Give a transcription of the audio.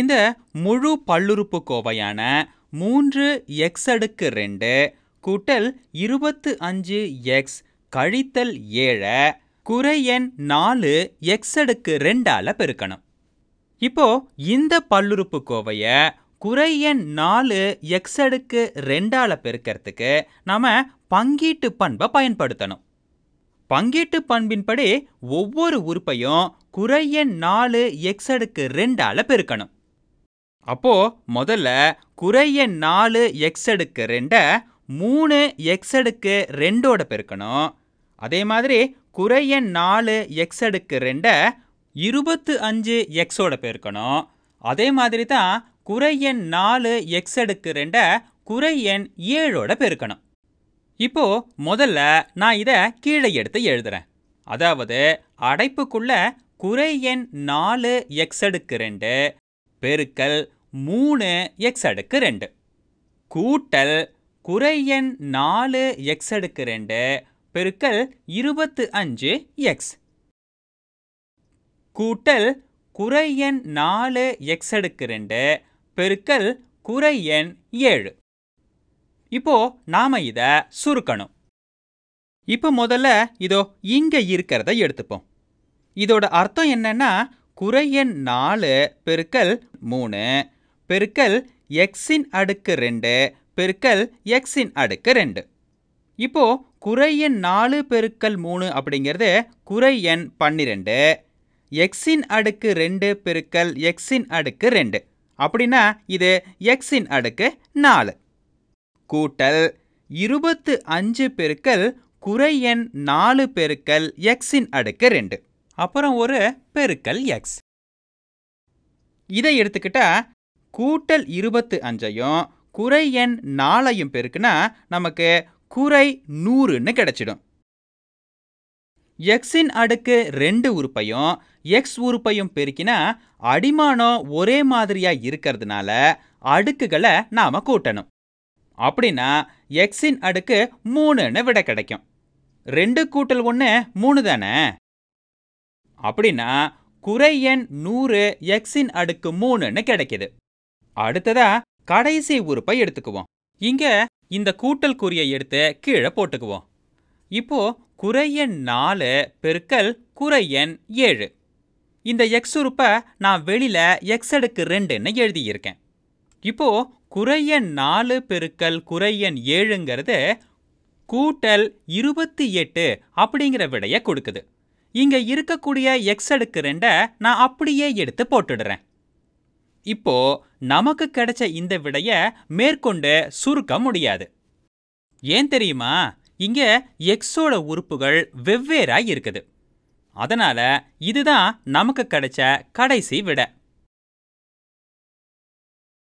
இந்த முழு கோவையான மூன்று எக்ஸ் அடுக்கு ரெண்டு கூட்டல் இருபத்து அஞ்சு எக்ஸ் கழித்தல் ஏழை குறை எண் நாலு எக்ஸ் அடுக்கு ரெண்டால் பெருக்கணும் இப்போ இந்த பல்லுறுப்புக்கோவையை குறை எண் நாலு எக்ஸ் அடுக்கு ரெண்டால் பெருக்கிறதுக்கு நாம் பங்கீட்டு பண்பை பயன்படுத்தணும் பங்கீட்டு பண்பின்படி ஒவ்வொரு உறுப்பையும் குறை எண் நாலு எக்ஸ் அடுக்கு ரெண்டால் பெருக்கணும் அப்போ முதல்ல குறைய நாலு எக்ஸ் அடுக்கு ரெண்டை மூணு எக்ஸ் அடுக்கு ரெண்டோட பெருக்கணும் அதே மாதிரி குறைய நாலு எக்ஸ் அடுக்கு ரெண்டை இருபத்து அஞ்சு எக்ஸோட பெருக்கணும் அதே மாதிரி தான் குறை நாலு எக்ஸ் அடுக்கு ரெண்டை குறை எண் ஏழோட பெருக்கணும் இப்போ முதல்ல நான் இதை கீழே எடுத்து எழுதுறேன் அதாவது அடைப்புக்குள்ள குறை எண் நாலு எக்ஸ் அடுக்கு ரெண்டு பெருக்கல் மூணு எக்ஸ் அடுக்கு ரெண்டு கூட்டல் குறை எண் நாலு எக்ஸ் அடுக்கு ரெண்டு பெருக்கல் இருபத்து அஞ்சு எக்ஸ் கூட்டல் குறை எண் நாலு எக்ஸ் அடுக்கு ரெண்டு பெருக்கல் குறை எண் ஏழு இப்போ நாம இதை சுருக்கணும் இப்போ முதல்ல இதோ இங்கே இருக்கிறத எடுத்துப்போம் இதோட அர்த்தம் என்னன்னா குறை எண் நாலு பெருக்கல் மூணு பெருக்கல் எக்ஸின் அடுக்கு ரெண்டு பெருக்கல் எக்ஸின் அடுக்கு ரெண்டு இப்போ குறை எண் நாலு பெருக்கல் மூணு அப்படிங்கிறது குறை எண் பன்னிரெண்டு எக்ஸின் அடுக்கு ரெண்டு பெருக்கல் எக்ஸின் அடுக்கு ரெண்டு அப்படின்னா இது எக்ஸின் அடுக்கு நாலு கூட்டல் இருபத்து அஞ்சு பெருக்கல் குறை எண் நாலு பெருக்கல் எக்ஸின் அடுக்கு ரெண்டு அப்புறம் ஒரு பெருக்கல் எக்ஸ் இதை எடுத்துக்கிட்டா கூட்டல் இருபத்து அஞ்சையும் குறை எண் நாலையும் பெருக்குனா நமக்கு குறை நூறுன்னு கிடைச்சிடும் எக்ஸின் அடுக்கு ரெண்டு உறுப்பையும் எக்ஸ் உறுப்பையும் பெருக்கினா அடிமானம் ஒரே மாதிரியா இருக்கிறதுனால அடுக்குகளை நாம கூட்டணும் அப்படின்னா எக்ஸின் அடுக்கு மூணுன்னு விட கிடைக்கும் ரெண்டு கூட்டல் ஒன்று மூணு தானே அப்படின்னா குறை எண் நூறு எக்ஸின் அடுக்கு மூணுன்னு கிடைக்கிது அடுத்ததா கடைசி உறுப்பை எடுத்துக்குவோம் இங்க இந்த கூட்டல் குறியை எடுத்து கீழே போட்டுக்குவோம் இப்போ குறையன் நாலு பெருக்கல் குறையன் ஏழு இந்த எக்ஸ் உறுப்பை நான் வெளியில எக்ஸ் அடுக்கு ரெண்டுன்னு எழுதியிருக்கேன் இப்போ குறையன் நாலு பெருக்கல் குறையன் ஏழுங்கிறது கூட்டல் இருபத்தி எட்டு அப்படிங்கிற விடையை கொடுக்குது இங்க இருக்கக்கூடிய எக்ஸ் அடுக்கு ரெண்டை நான் அப்படியே எடுத்து போட்டுடுறேன் இப்போ நமக்கு கிடைச்ச இந்த விடைய மேற்கொண்டு சுருக்க முடியாது ஏன் தெரியுமா இங்க எக்ஸோட உறுப்புகள் வெவ்வேறாய் இருக்குது அதனால இதுதான் நமக்கு கிடைச்ச கடைசி விடை